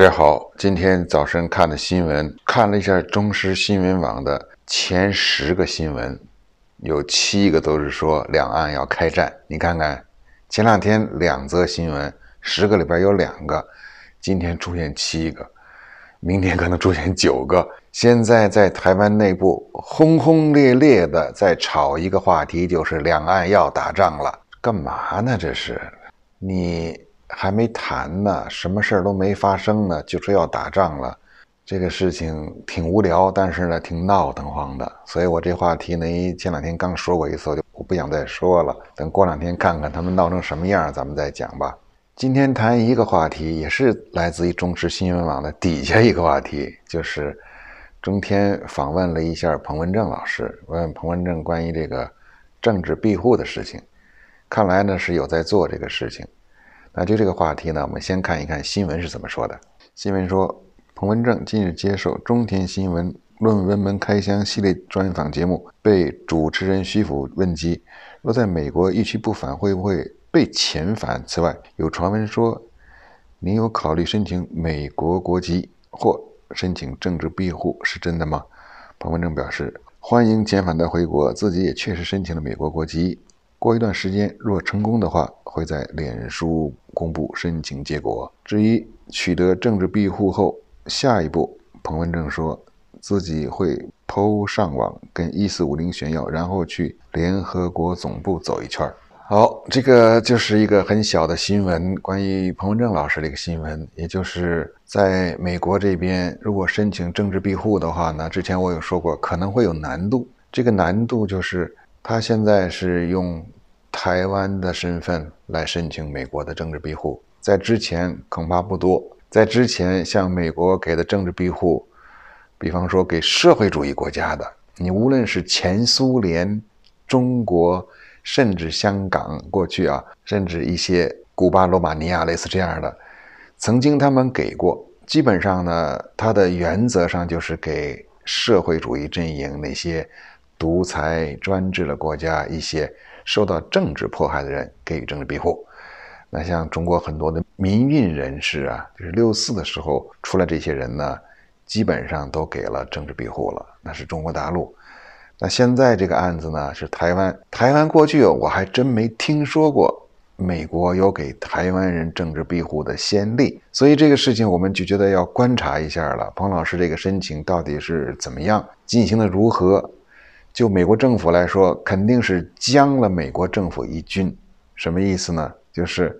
大家好，今天早晨看的新闻，看了一下中视新闻网的前十个新闻，有七个都是说两岸要开战。你看看，前两天两则新闻，十个里边有两个，今天出现七个，明天可能出现九个。现在在台湾内部轰轰烈烈的在炒一个话题，就是两岸要打仗了，干嘛呢？这是你。还没谈呢，什么事儿都没发生呢，就说要打仗了。这个事情挺无聊，但是呢，挺闹腾慌的。所以我这话题呢，前两天刚说过一次，就我不想再说了。等过两天看看他们闹成什么样，咱们再讲吧。今天谈一个话题，也是来自于中池新闻网的底下一个话题，就是中天访问了一下彭文正老师，问彭文正关于这个政治庇护的事情。看来呢，是有在做这个事情。那就这个话题呢，我们先看一看新闻是怎么说的。新闻说，彭文正近日接受中天新闻《论文门开箱》系列专访节目，被主持人徐福问及，若在美国一去不返，会不会被遣返？此外，有传闻说，您有考虑申请美国国籍或申请政治庇护，是真的吗？彭文正表示，欢迎遣返的回国，自己也确实申请了美国国籍。过一段时间，若成功的话，会在脸书公布申请结果。至于取得政治庇护后，下一步，彭文正说自己会抛上网跟一四五零炫耀，然后去联合国总部走一圈儿。好，这个就是一个很小的新闻，关于彭文正老师的一个新闻，也就是在美国这边，如果申请政治庇护的话呢，之前我有说过，可能会有难度。这个难度就是他现在是用。台湾的身份来申请美国的政治庇护，在之前恐怕不多。在之前，像美国给的政治庇护，比方说给社会主义国家的，你无论是前苏联、中国，甚至香港过去啊，甚至一些古巴、罗马尼亚类似这样的，曾经他们给过。基本上呢，它的原则上就是给社会主义阵营那些。独裁专制的国家，一些受到政治迫害的人给予政治庇护。那像中国很多的民运人士啊，就是六四的时候出来这些人呢，基本上都给了政治庇护了。那是中国大陆。那现在这个案子呢是台湾，台湾过去我还真没听说过美国有给台湾人政治庇护的先例，所以这个事情我们就觉得要观察一下了。彭老师这个申请到底是怎么样进行的？如何？就美国政府来说，肯定是将了美国政府一军，什么意思呢？就是，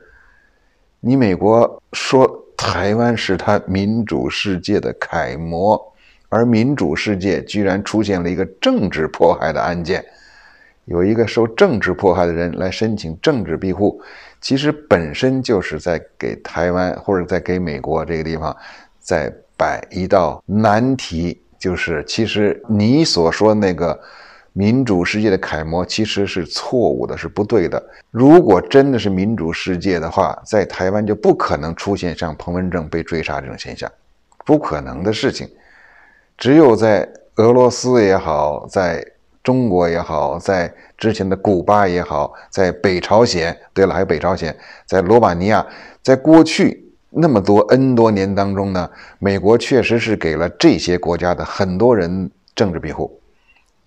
你美国说台湾是他民主世界的楷模，而民主世界居然出现了一个政治迫害的案件，有一个受政治迫害的人来申请政治庇护，其实本身就是在给台湾或者在给美国这个地方在摆一道难题。就是，其实你所说那个民主世界的楷模，其实是错误的，是不对的。如果真的是民主世界的话，在台湾就不可能出现像彭文正被追杀这种现象，不可能的事情。只有在俄罗斯也好，在中国也好，在之前的古巴也好，在北朝鲜，对了，还有北朝鲜，在罗马尼亚，在过去。那么多 N 多年当中呢，美国确实是给了这些国家的很多人政治庇护，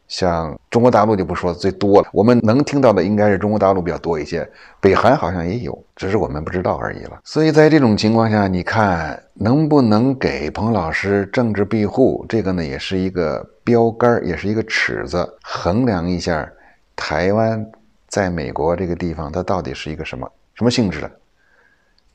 像中国大陆就不说最多了，我们能听到的应该是中国大陆比较多一些，北韩好像也有，只是我们不知道而已了。所以在这种情况下，你看能不能给彭老师政治庇护，这个呢也是一个标杆，也是一个尺子，衡量一下台湾在美国这个地方它到底是一个什么什么性质的。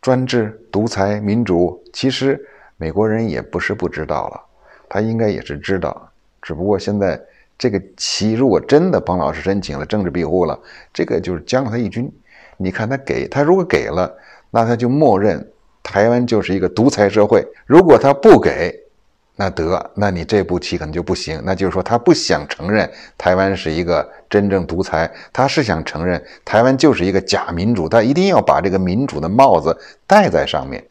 专制、独裁、民主，其实美国人也不是不知道了，他应该也是知道，只不过现在这个棋如果真的帮老师申请了政治庇护了，这个就是将了他一军。你看他给他如果给了，那他就默认台湾就是一个独裁社会；如果他不给，那得，那你这步棋可能就不行。那就是说，他不想承认台湾是一个真正独裁，他是想承认台湾就是一个假民主，他一定要把这个民主的帽子戴在上面。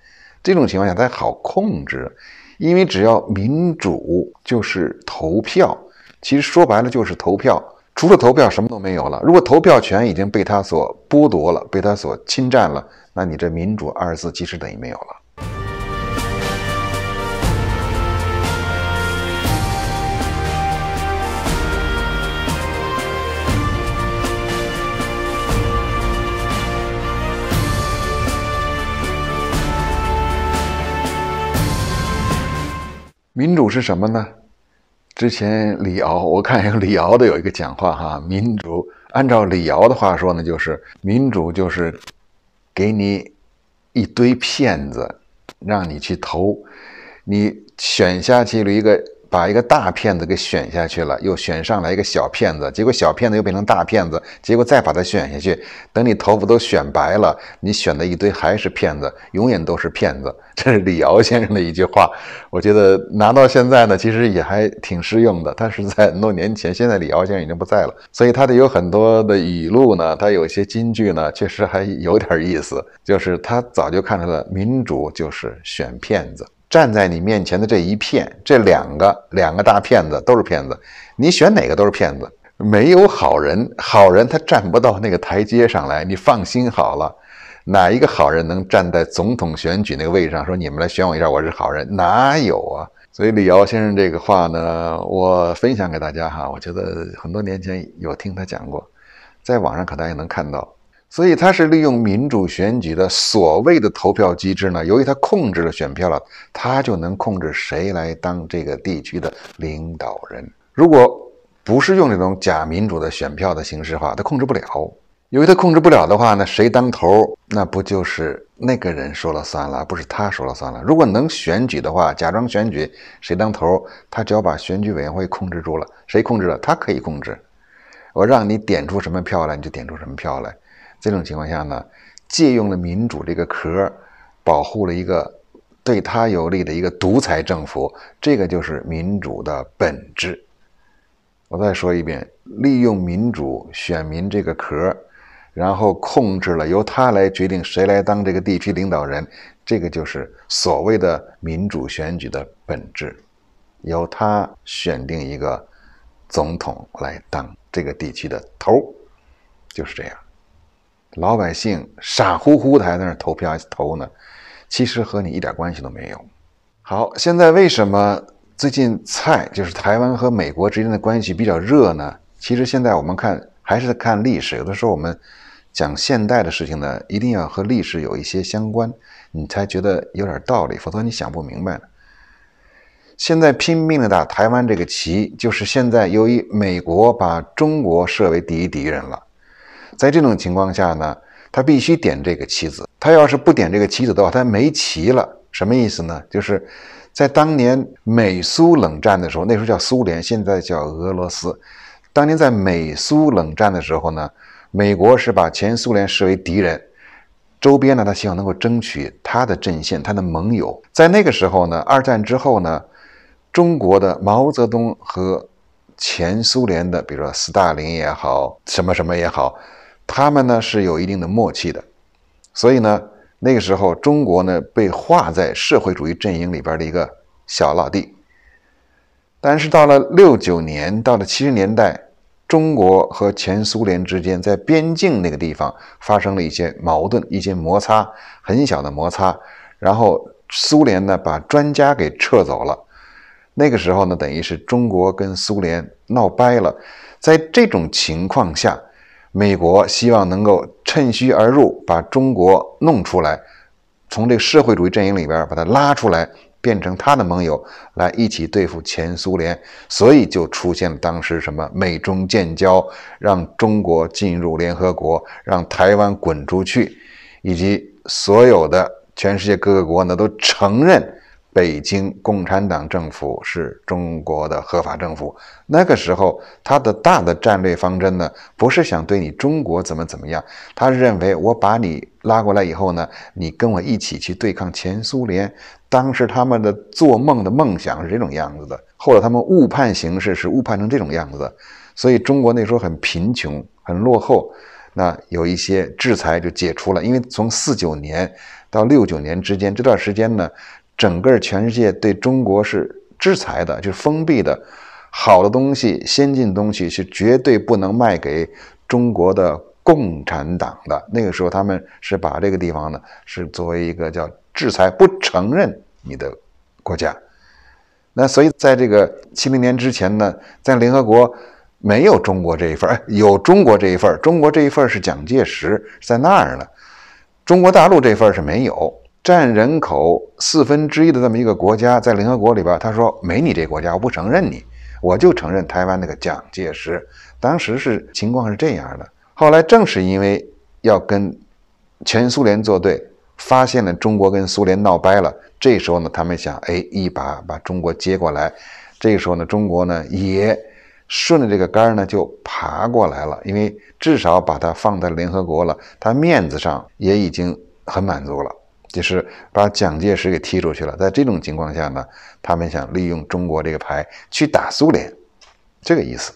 这种情况下，他好控制，因为只要民主就是投票，其实说白了就是投票，除了投票什么都没有了。如果投票权已经被他所剥夺了，被他所侵占了，那你这民主二字其实等于没有了。民主是什么呢？之前李敖，我看有李敖的有一个讲话哈，民主按照李敖的话说呢，就是民主就是给你一堆骗子，让你去投，你选下去了一个。把一个大骗子给选下去了，又选上来一个小骗子，结果小骗子又变成大骗子，结果再把他选下去，等你头发都选白了，你选的一堆还是骗子，永远都是骗子。这是李敖先生的一句话，我觉得拿到现在呢，其实也还挺适用的。但是在很多年前，现在李敖先生已经不在了，所以他的有很多的语录呢，他有些金句呢，确实还有点意思。就是他早就看出来了，民主就是选骗子。站在你面前的这一片，这两个两个大骗子都是骗子，你选哪个都是骗子，没有好人，好人他站不到那个台阶上来。你放心好了，哪一个好人能站在总统选举那个位置上说你们来选我一下，我是好人？哪有啊？所以李敖先生这个话呢，我分享给大家哈，我觉得很多年前有听他讲过，在网上可大家也能看到。所以他是利用民主选举的所谓的投票机制呢？由于他控制了选票了，他就能控制谁来当这个地区的领导人。如果不是用这种假民主的选票的形式话，他控制不了。由于他控制不了的话呢，谁当头，那不就是那个人说了算了，不是他说了算了。如果能选举的话，假装选举谁当头，他只要把选举委员会控制住了，谁控制了他可以控制。我让你点出什么票来，你就点出什么票来。这种情况下呢，借用了民主这个壳，保护了一个对他有利的一个独裁政府。这个就是民主的本质。我再说一遍，利用民主选民这个壳，然后控制了由他来决定谁来当这个地区领导人。这个就是所谓的民主选举的本质，由他选定一个总统来当这个地区的头，就是这样。老百姓傻乎乎的还在那儿投票还投呢，其实和你一点关系都没有。好，现在为什么最近蔡就是台湾和美国之间的关系比较热呢？其实现在我们看还是看历史，有的时候我们讲现代的事情呢，一定要和历史有一些相关，你才觉得有点道理，否则你想不明白呢。现在拼命的打台湾这个旗，就是现在由于美国把中国设为第一敌人了。在这种情况下呢，他必须点这个棋子。他要是不点这个棋子的话，他没棋了。什么意思呢？就是在当年美苏冷战的时候，那时候叫苏联，现在叫俄罗斯。当年在美苏冷战的时候呢，美国是把前苏联视为敌人，周边呢，他希望能够争取他的阵线，他的盟友。在那个时候呢，二战之后呢，中国的毛泽东和前苏联的，比如说斯大林也好，什么什么也好。他们呢是有一定的默契的，所以呢，那个时候中国呢被划在社会主义阵营里边的一个小老弟。但是到了六九年，到了七十年代，中国和前苏联之间在边境那个地方发生了一些矛盾、一些摩擦，很小的摩擦。然后苏联呢把专家给撤走了，那个时候呢等于是中国跟苏联闹掰了。在这种情况下。美国希望能够趁虚而入，把中国弄出来，从这个社会主义阵营里边把它拉出来，变成他的盟友，来一起对付前苏联。所以就出现了当时什么美中建交，让中国进入联合国，让台湾滚出去，以及所有的全世界各个国呢都承认。北京共产党政府是中国的合法政府。那个时候，他的大的战略方针呢，不是想对你中国怎么怎么样，他是认为我把你拉过来以后呢，你跟我一起去对抗前苏联。当时他们的做梦的梦想是这种样子的，或者他们误判形势是误判成这种样子。所以中国那时候很贫穷、很落后，那有一些制裁就解除了，因为从四九年到六九年之间这段时间呢。整个全世界对中国是制裁的，就是封闭的。好的东西、先进东西是绝对不能卖给中国的共产党的。那个时候，他们是把这个地方呢，是作为一个叫制裁，不承认你的国家。那所以，在这个七零年之前呢，在联合国没有中国这一份有中国这一份中国这一份是蒋介石在那儿呢，中国大陆这份是没有。占人口四分之一的这么一个国家，在联合国里边，他说没你这国家，我不承认你，我就承认台湾那个蒋介石。当时是情况是这样的，后来正是因为要跟全苏联作对，发现了中国跟苏联闹掰了，这时候呢，他们想，哎，一把把中国接过来。这个时候呢，中国呢也顺着这个杆儿呢就爬过来了，因为至少把它放在联合国了，他面子上也已经很满足了。就是把蒋介石给踢出去了。在这种情况下呢，他们想利用中国这个牌去打苏联，这个意思。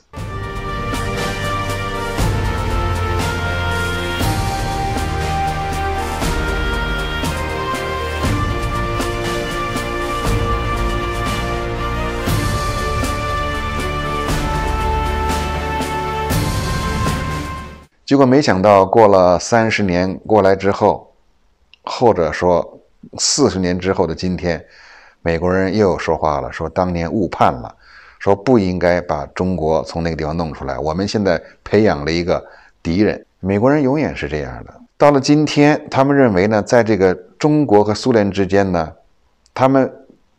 结果没想到，过了三十年过来之后。或者说，四十年之后的今天，美国人又说话了，说当年误判了，说不应该把中国从那个地方弄出来。我们现在培养了一个敌人，美国人永远是这样的。到了今天，他们认为呢，在这个中国和苏联之间呢，他们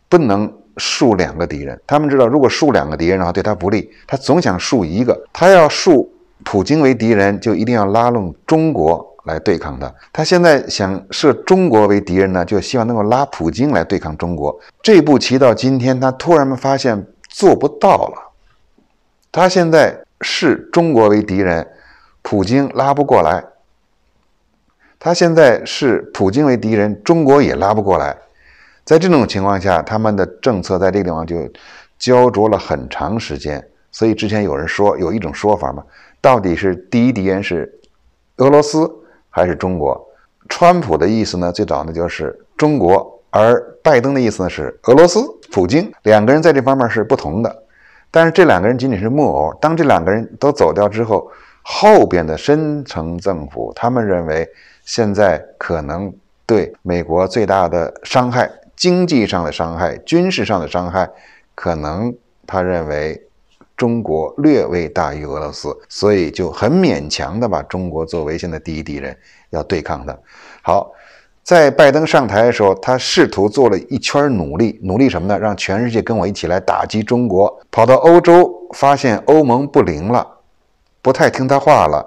不能树两个敌人。他们知道，如果树两个敌人的话，对他不利。他总想树一个，他要树普京为敌人，就一定要拉拢中国。来对抗的。他现在想设中国为敌人呢，就希望能够拉普京来对抗中国。这步棋到今天，他突然发现做不到了。他现在视中国为敌人，普京拉不过来；他现在视普京为敌人，中国也拉不过来。在这种情况下，他们的政策在这个地方就焦灼了很长时间。所以之前有人说有一种说法嘛，到底是第一敌人是俄罗斯？还是中国，川普的意思呢？最早呢就是中国，而拜登的意思呢是俄罗斯，普京。两个人在这方面是不同的，但是这两个人仅仅是木偶。当这两个人都走掉之后，后边的深层政府，他们认为现在可能对美国最大的伤害，经济上的伤害，军事上的伤害，可能他认为。中国略微大于俄罗斯，所以就很勉强的把中国作为现在第一敌人要对抗它。好，在拜登上台的时候，他试图做了一圈努力，努力什么呢？让全世界跟我一起来打击中国。跑到欧洲，发现欧盟不灵了，不太听他话了。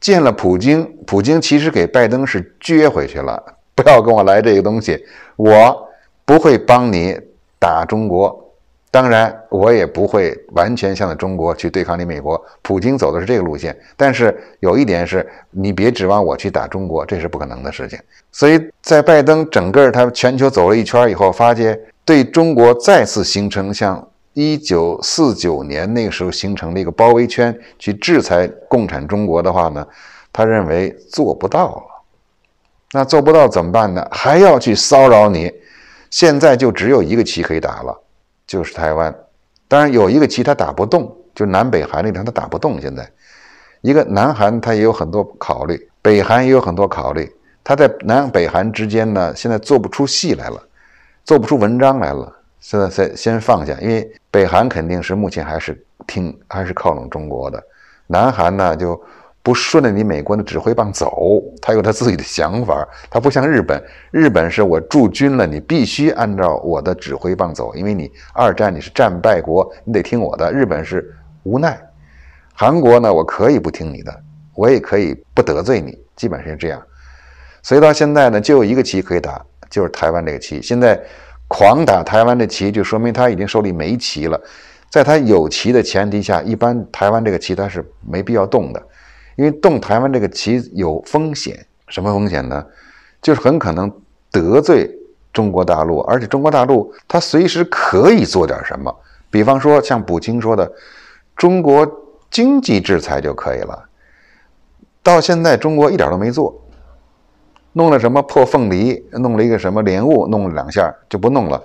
见了普京，普京其实给拜登是撅回去了，不要跟我来这个东西，我不会帮你打中国。当然，我也不会完全向着中国去对抗你美国。普京走的是这个路线，但是有一点是，你别指望我去打中国，这是不可能的事情。所以在拜登整个他全球走了一圈以后，发现对中国再次形成像一九四九年那个时候形成的一个包围圈，去制裁共产中国的话呢，他认为做不到了。那做不到怎么办呢？还要去骚扰你。现在就只有一个棋可以打了。就是台湾，当然有一个棋他打不动，就南北韩那场他打不动。现在一个南韩他也有很多考虑，北韩也有很多考虑。他在南北韩之间呢，现在做不出戏来了，做不出文章来了。现在先先放下，因为北韩肯定是目前还是听还是靠拢中国的，南韩呢就。不顺着你美国的指挥棒走，他有他自己的想法。他不像日本，日本是我驻军了，你必须按照我的指挥棒走，因为你二战你是战败国，你得听我的。日本是无奈。韩国呢，我可以不听你的，我也可以不得罪你，基本上是这样。所以到现在呢，就有一个棋可以打，就是台湾这个棋。现在狂打台湾的棋，就说明他已经手里没棋了。在他有棋的前提下，一般台湾这个棋他是没必要动的。因为动台湾这个棋有风险，什么风险呢？就是很可能得罪中国大陆，而且中国大陆它随时可以做点什么，比方说像普京说的，中国经济制裁就可以了。到现在中国一点都没做，弄了什么破凤梨，弄了一个什么莲雾，弄了两下就不弄了。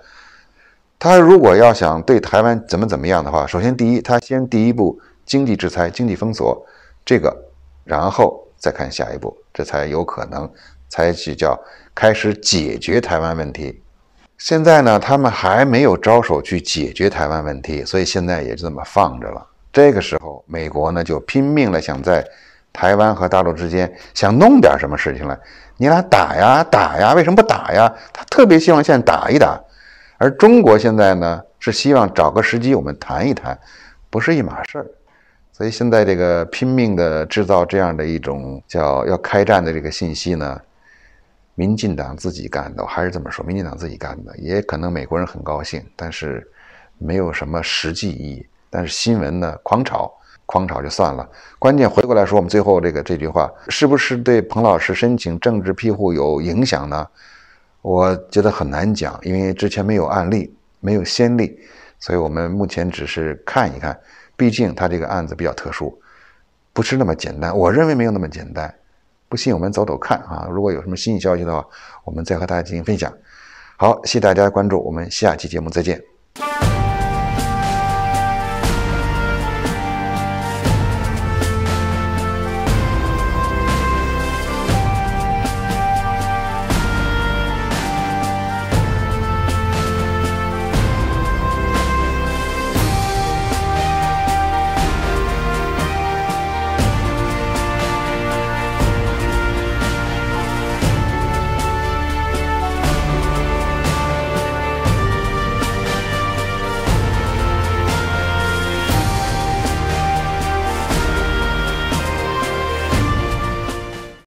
他如果要想对台湾怎么怎么样的话，首先第一，他先第一步经济制裁、经济封锁这个。然后再看下一步，这才有可能采取叫开始解决台湾问题。现在呢，他们还没有招手去解决台湾问题，所以现在也就这么放着了。这个时候，美国呢就拼命的想在台湾和大陆之间想弄点什么事情来，你俩打呀打呀，为什么不打呀？他特别希望现在打一打，而中国现在呢是希望找个时机我们谈一谈，不是一码事儿。所以现在这个拼命的制造这样的一种叫要开战的这个信息呢，民进党自己干的，我还是这么说，民进党自己干的，也可能美国人很高兴，但是没有什么实际意义。但是新闻呢，狂炒，狂炒就算了。关键回过来说，我们最后这个这句话是不是对彭老师申请政治庇护有影响呢？我觉得很难讲，因为之前没有案例，没有先例，所以我们目前只是看一看。毕竟他这个案子比较特殊，不是那么简单。我认为没有那么简单，不信我们走走看啊！如果有什么新消息的话，我们再和大家进行分享。好，谢谢大家关注，我们下期节目再见。